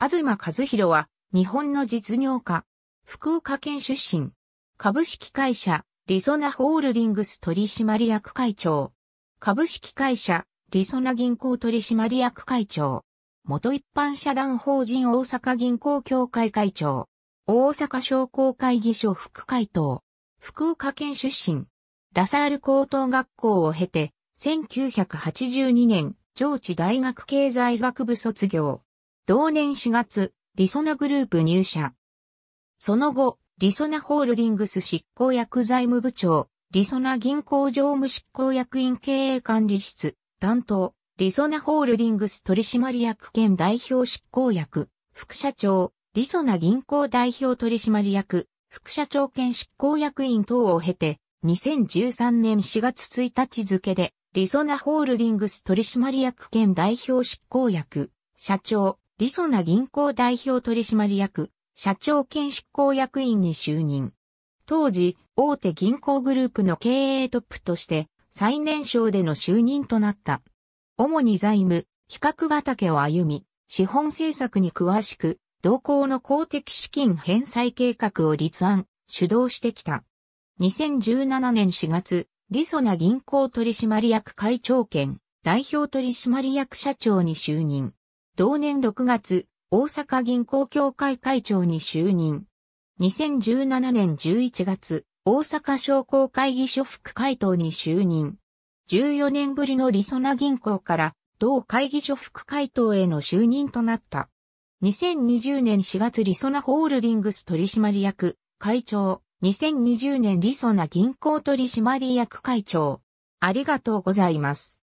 東和弘は、日本の実業家、福岡県出身、株式会社、リソナホールディングス取締役会長、株式会社、リソナ銀行取締役会長、元一般社団法人大阪銀行協会会長、大阪商工会議所副会頭、福岡県出身、ラサール高等学校を経て、1982年、上智大学経済学部卒業。同年4月、リソナグループ入社。その後、リソナホールディングス執行役財務部長、リソナ銀行常務執行役員経営管理室、担当、リソナホールディングス取締役兼代表執行役、副社長、リソナ銀行代表取締役、副社長兼執行役員等を経て、2013年4月1日付で、リソナホールディングス取締役兼代表執行役、社長、リソナ銀行代表取締役、社長兼執行役員に就任。当時、大手銀行グループの経営トップとして、最年少での就任となった。主に財務、企画畑を歩み、資本政策に詳しく、同行の公的資金返済計画を立案、主導してきた。2017年4月、リソナ銀行取締役会長兼代表取締役社長に就任。同年6月、大阪銀行協会会長に就任。2017年11月、大阪商工会議所副会頭に就任。14年ぶりのりそな銀行から同会議所副会頭への就任となった。2020年4月りそなホールディングス取締役会長。2020年りそな銀行取締役会長。ありがとうございます。